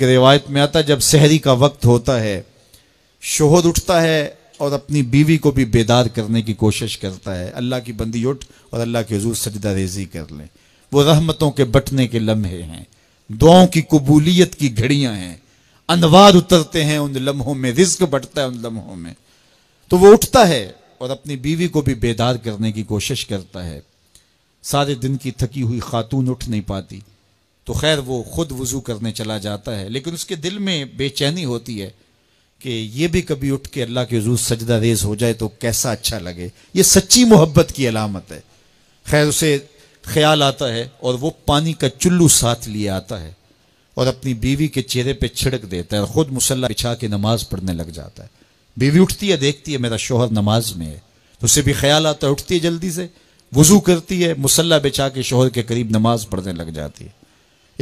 एक रिवायत में आता जब शहरी का वक्त होता है शोहर उठता है और अपनी बीवी को भी बेदार करने की कोशिश करता है अल्लाह की बंदी उठ और अल्लाह के हजूर सजदा रेजी कर लें वो रहमतों के बटने के लम्हे हैं दुआओं की कबूलियत की घड़ियां हैं अनवाद उतरते हैं उन लम्हों में रिज्क बढ़ता है उन लम्हों में तो वो उठता है और अपनी बीवी को भी बेदार करने की कोशिश करता है सारे दिन की थकी हुई खातून उठ नहीं पाती तो खैर वो खुद वज़ू करने चला जाता है लेकिन उसके दिल में बेचैनी होती है कि ये भी कभी उठ के अल्लाह के हजूर सजदा रेज हो जाए तो कैसा अच्छा लगे ये सच्ची मोहब्बत की अलामत है खैर उसे ख्याल आता है और वो पानी का चुल्लू साथ लिए आता है और अपनी बीवी के चेहरे पे छिड़क देता है और ख़ुद मुसल्ला बिछा के नमाज़ पढ़ने लग जाता है बीवी उठती है देखती है मेरा शोहर नमाज में है तो उसे भी ख्याल आता है उठती है जल्दी से वज़ू करती है मुसल्ला बिछा के शोहर के करीब नमाज़ पढ़ने लग जाती है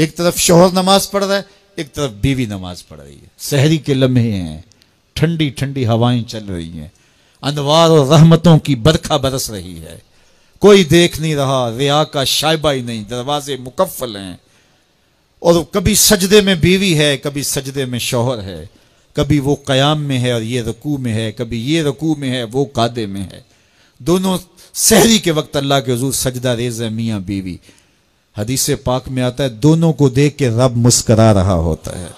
एक तरफ शोहर नमाज पढ़ रहा है एक तरफ बीवी नमाज पढ़ रही है शहरी के लम्हे हैं ठंडी ठंडी हवाएं चल रही हैं अनवार और रहमतों की बरखा बरस रही है कोई देख नहीं रहा रिया का शायबा ही नहीं दरवाजे मुकफ़ल हैं और कभी सजदे में बीवी है कभी सजदे में शोहर है कभी वो क़याम में है और ये रकू में है कभी ये रकू में है वो कादे में है दोनों शहरी के वक्त अल्लाह के हजूर सजदा रेज मियाँ बीवी हदीस पाक में आता है दोनों को देख के रब मुस्करा रहा होता है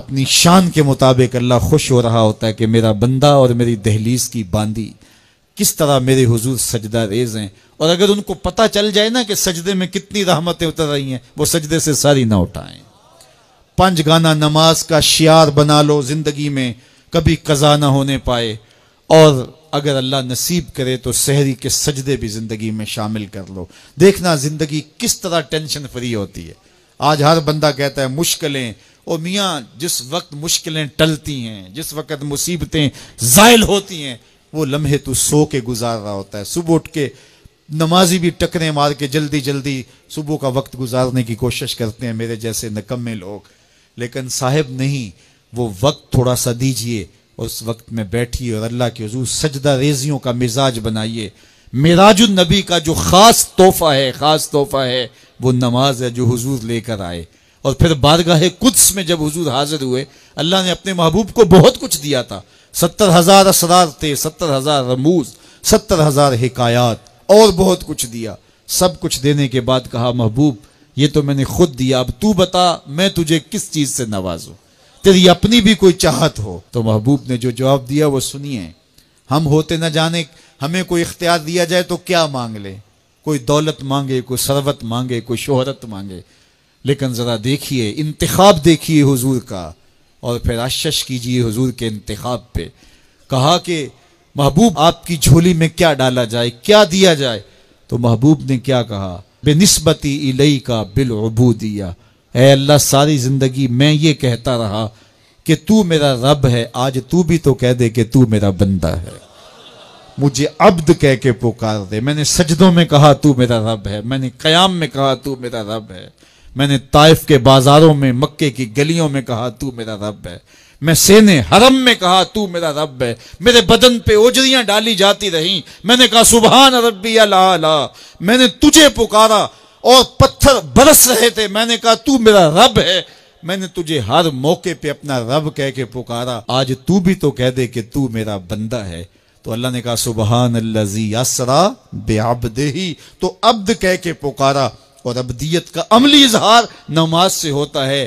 अपनी शान के मुताबिक अल्लाह खुश हो रहा होता है कि मेरा बंदा और मेरी दहलीज की बांदी किस तरह मेरे हुजूर सजदा रेज हैं और अगर उनको पता चल जाए ना कि सजदे में कितनी रहमतें उतर रही हैं वो सजदे से सारी ना उठाएं पंच गाना नमाज का शियार बना लो ज़िंदगी में कभी कज़ा ना होने पाए और अगर अल्लाह नसीब करे तो सहरी के सजदे भी ज़िंदगी में शामिल कर लो देखना ज़िंदगी किस तरह टेंशन फ्री होती है आज हर बंदा कहता है मुश्किलें ओ मियाँ जिस वक्त मुश्किलें टलती हैं जिस वक्त मुसीबतें जायल होती हैं वो लम्हे तो सो के गुजार रहा होता है सुबह उठ के नमाजी भी टकरे मार के जल्दी जल्दी सुबह का वक्त गुजारने की कोशिश करते हैं मेरे जैसे नकम्मे लोग लेकिन साहेब नहीं वो वक्त थोड़ा सा दीजिए उस वक्त में बैठिए और अल्लाह के हजूर सजदा रेजियों का मिजाज बनाइए मेराजुलनबी का जो ख़ास तोहफ़ा है ख़ास तोहफ़ा है वो नमाज है जो हजूर लेकर आए और फिर बारगाह कुछ में जब हजूर हाजिर हुए अल्लाह ने अपने महबूब को बहुत कुछ दिया था सत्तर हज़ार असरार थे सत्तर हज़ार रमूज सत्तर हज़ार हकायात और बहुत कुछ दिया सब कुछ देने के बाद कहा महबूब ये तो मैंने खुद दिया अब तू बता मैं तुझे किस चीज़ से नवाजूँ तेरी अपनी भी कोई चाहत हो तो महबूब ने जो जवाब दिया वो सुनिए हम होते न जाने हमें कोई इख्तियार दिया जाए तो क्या मांग ले कोई दौलत मांगे कोई सरवत मांगे कोई शोहरत मांगे लेकिन ज़रा देखिए इंतखब देखिए हुजूर का और फिर आशश कीजिए हुजूर के इंतखब पे कहा कि महबूब आपकी झोली में क्या डाला जाए क्या दिया जाए तो महबूब ने क्या कहा बेनस्बती इलई का बिल अबू दिया ए अल्लाह सारी ज़िंदगी मैं ये कहता रहा कि तू मेरा रब है आज तू भी तो कह दे कि तू मेरा बंदा है मुझे अब्द कह के पुकार दे मैंने सजदों में कहा तू मेरा रब है मैंने क़याम में कहा तू मेरा रब है मैंने ताइफ के बाज़ारों में मक्के की गलियों में कहा तू मेरा रब है मैं सेने हरम में कहा तू मेरा रब है मेरे बदन पे ओजरियां डाली जाती रहीं मैंने कहा सुबहान रबी अला मैंने तुझे पुकारा और पत्थर बरस रहे थे मैंने कहा तू मेरा रब है मैंने तुझे हर मौके पे अपना रब कह के पुकारा आज तू भी तो कह दे कि तू मेरा बंदा है तो अल्लाह ने कहा सुबहान अल्लाजी तो अब्द कह के पुकारा और अबियत का अमली इजहार नमाज से होता है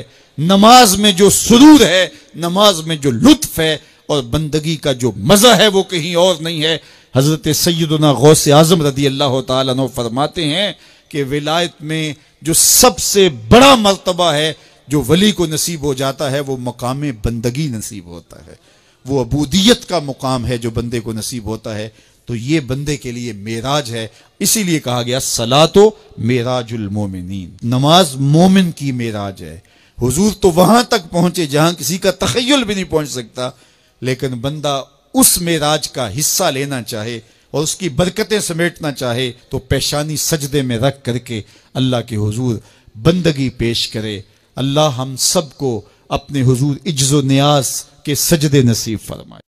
नमाज में जो सुरूर है नमाज में जो लुत्फ है और बंदगी का जो मज़ा है वो कहीं और नहीं है हज़रत सैदना गौसे आज़म रदी अल्लाह तरमाते हैं कि विलायत में जो सबसे बड़ा मरतबा है जो वली को नसीब हो जाता है वो मकाम बंदगी नसीब होता है वो अबूदियत का मुकाम है जो बंदे को नसीब होता है तो ये बंदे के लिए मेराज है इसीलिए कहा गया सला तो मेराजुलमोमिन नमाज मोमिन की मेराज है हुजूर तो वहां तक पहुंचे जहां किसी का तखयल भी नहीं पहुंच सकता लेकिन बंदा उस मेराज का हिस्सा लेना चाहे और उसकी बरकतें समेटना चाहे तो पेशानी सजदे में रख करके अल्लाह के हुजूर बंदगी पेश करे अल्लाह हम सबको अपने हुजूर इज्ज़ न्याज के सजदे नसीब फरमाए